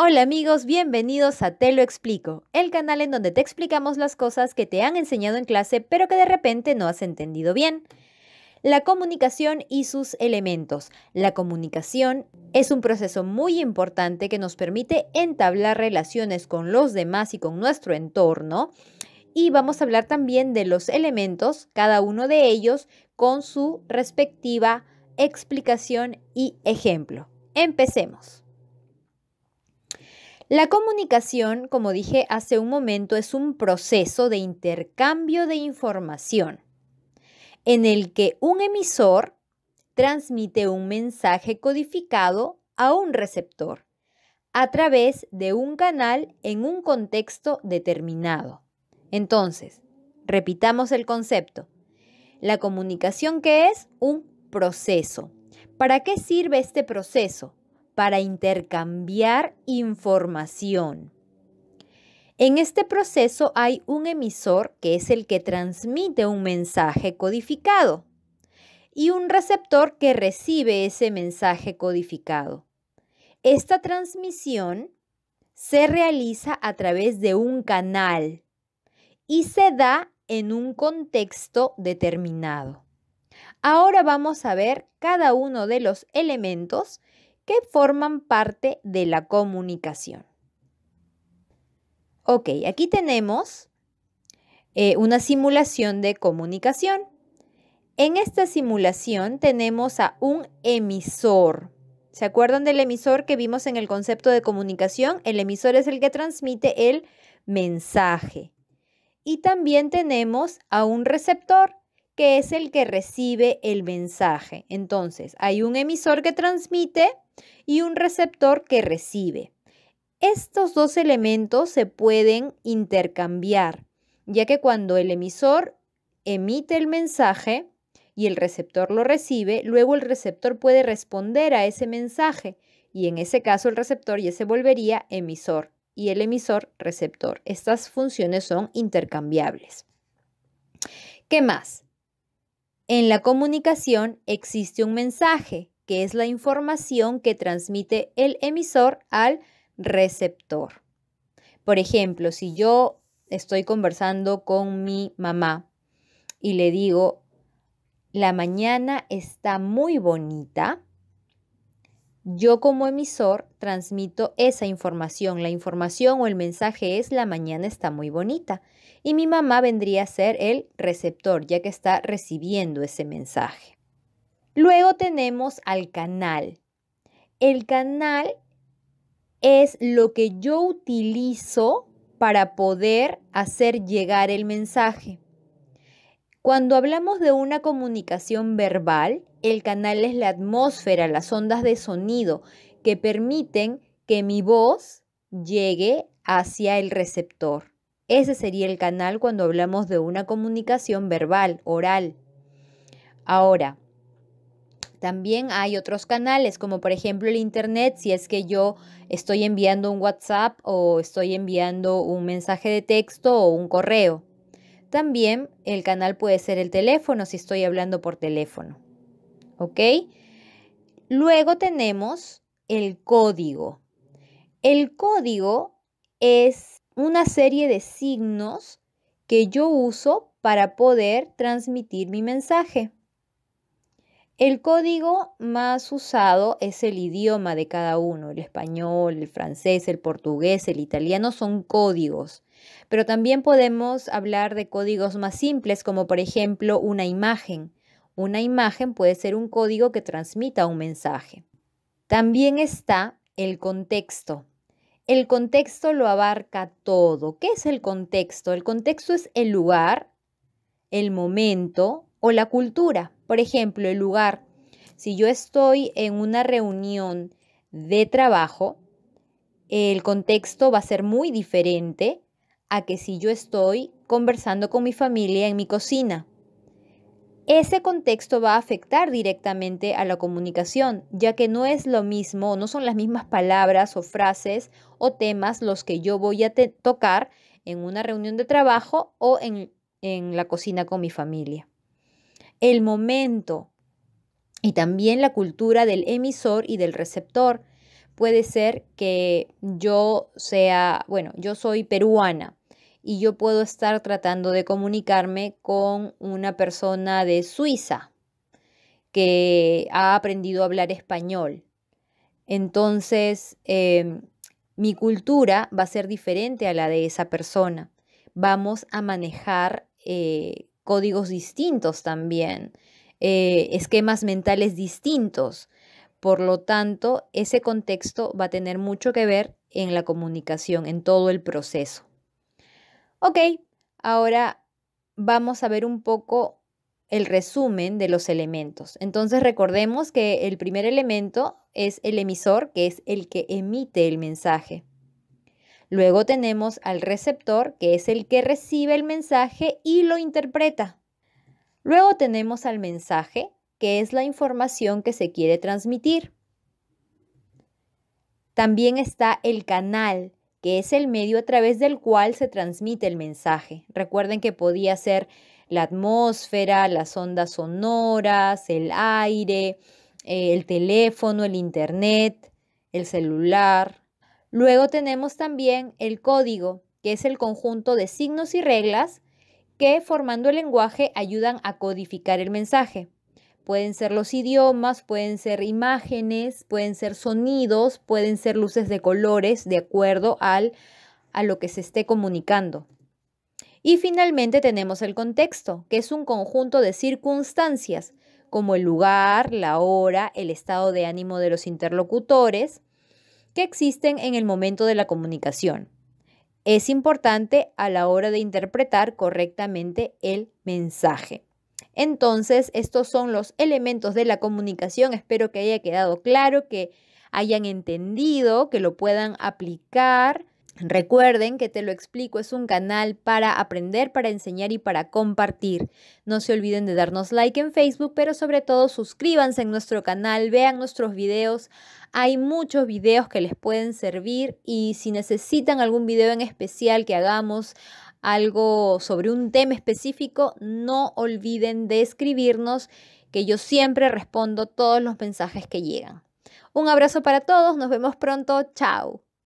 Hola amigos, bienvenidos a Te lo explico, el canal en donde te explicamos las cosas que te han enseñado en clase pero que de repente no has entendido bien. La comunicación y sus elementos. La comunicación es un proceso muy importante que nos permite entablar relaciones con los demás y con nuestro entorno. Y vamos a hablar también de los elementos, cada uno de ellos con su respectiva explicación y ejemplo. Empecemos. La comunicación, como dije hace un momento, es un proceso de intercambio de información en el que un emisor transmite un mensaje codificado a un receptor a través de un canal en un contexto determinado. Entonces, repitamos el concepto. La comunicación que es un proceso. ¿Para qué sirve este proceso? para intercambiar información. En este proceso hay un emisor que es el que transmite un mensaje codificado y un receptor que recibe ese mensaje codificado. Esta transmisión se realiza a través de un canal y se da en un contexto determinado. Ahora vamos a ver cada uno de los elementos que forman parte de la comunicación. Ok, aquí tenemos eh, una simulación de comunicación. En esta simulación tenemos a un emisor. ¿Se acuerdan del emisor que vimos en el concepto de comunicación? El emisor es el que transmite el mensaje. Y también tenemos a un receptor que es el que recibe el mensaje. Entonces, hay un emisor que transmite y un receptor que recibe. Estos dos elementos se pueden intercambiar, ya que cuando el emisor emite el mensaje y el receptor lo recibe, luego el receptor puede responder a ese mensaje y en ese caso el receptor ya se volvería emisor y el emisor receptor. Estas funciones son intercambiables. ¿Qué más? En la comunicación existe un mensaje, que es la información que transmite el emisor al receptor. Por ejemplo, si yo estoy conversando con mi mamá y le digo, la mañana está muy bonita, yo como emisor transmito esa información. La información o el mensaje es la mañana está muy bonita. Y mi mamá vendría a ser el receptor, ya que está recibiendo ese mensaje. Luego tenemos al canal. El canal es lo que yo utilizo para poder hacer llegar el mensaje. Cuando hablamos de una comunicación verbal, el canal es la atmósfera, las ondas de sonido que permiten que mi voz llegue hacia el receptor. Ese sería el canal cuando hablamos de una comunicación verbal, oral. Ahora, también hay otros canales, como por ejemplo el Internet, si es que yo estoy enviando un WhatsApp o estoy enviando un mensaje de texto o un correo. También el canal puede ser el teléfono si estoy hablando por teléfono. ¿Ok? Luego tenemos el código. El código es una serie de signos que yo uso para poder transmitir mi mensaje. El código más usado es el idioma de cada uno, el español, el francés, el portugués, el italiano son códigos, pero también podemos hablar de códigos más simples como por ejemplo una imagen. Una imagen puede ser un código que transmita un mensaje. También está el contexto. El contexto lo abarca todo. ¿Qué es el contexto? El contexto es el lugar, el momento, o la cultura. Por ejemplo, el lugar. Si yo estoy en una reunión de trabajo, el contexto va a ser muy diferente a que si yo estoy conversando con mi familia en mi cocina. Ese contexto va a afectar directamente a la comunicación, ya que no es lo mismo, no son las mismas palabras o frases o temas los que yo voy a tocar en una reunión de trabajo o en, en la cocina con mi familia el momento y también la cultura del emisor y del receptor. Puede ser que yo sea, bueno, yo soy peruana y yo puedo estar tratando de comunicarme con una persona de Suiza que ha aprendido a hablar español. Entonces, em, mi cultura va a ser diferente a la de esa persona. Vamos a manejar eh, códigos distintos también, eh, esquemas mentales distintos. Por lo tanto, ese contexto va a tener mucho que ver en la comunicación, en todo el proceso. Ok, ahora vamos a ver un poco el resumen de los elementos. Entonces recordemos que el primer elemento es el emisor, que es el que emite el mensaje. Luego tenemos al receptor, que es el que recibe el mensaje y lo interpreta. Luego tenemos al mensaje, que es la información que se quiere transmitir. También está el canal, que es el medio a través del cual se transmite el mensaje. Recuerden que podía ser la atmósfera, las ondas sonoras, el aire, eh, el teléfono, el internet, el celular, Luego tenemos también el código, que es el conjunto de signos y reglas que formando el lenguaje ayudan a codificar el mensaje. Pueden ser los idiomas, pueden ser imágenes, pueden ser sonidos, pueden ser luces de colores de acuerdo al, a lo que se esté comunicando. Y finalmente tenemos el contexto, que es un conjunto de circunstancias, como el lugar, la hora, el estado de ánimo de los interlocutores, que existen en el momento de la comunicación. Es importante a la hora de interpretar correctamente el mensaje. Entonces, estos son los elementos de la comunicación. Espero que haya quedado claro, que hayan entendido, que lo puedan aplicar Recuerden que Te lo explico es un canal para aprender, para enseñar y para compartir. No se olviden de darnos like en Facebook, pero sobre todo suscríbanse en nuestro canal, vean nuestros videos. Hay muchos videos que les pueden servir y si necesitan algún video en especial que hagamos algo sobre un tema específico, no olviden de escribirnos que yo siempre respondo todos los mensajes que llegan. Un abrazo para todos, nos vemos pronto, chao.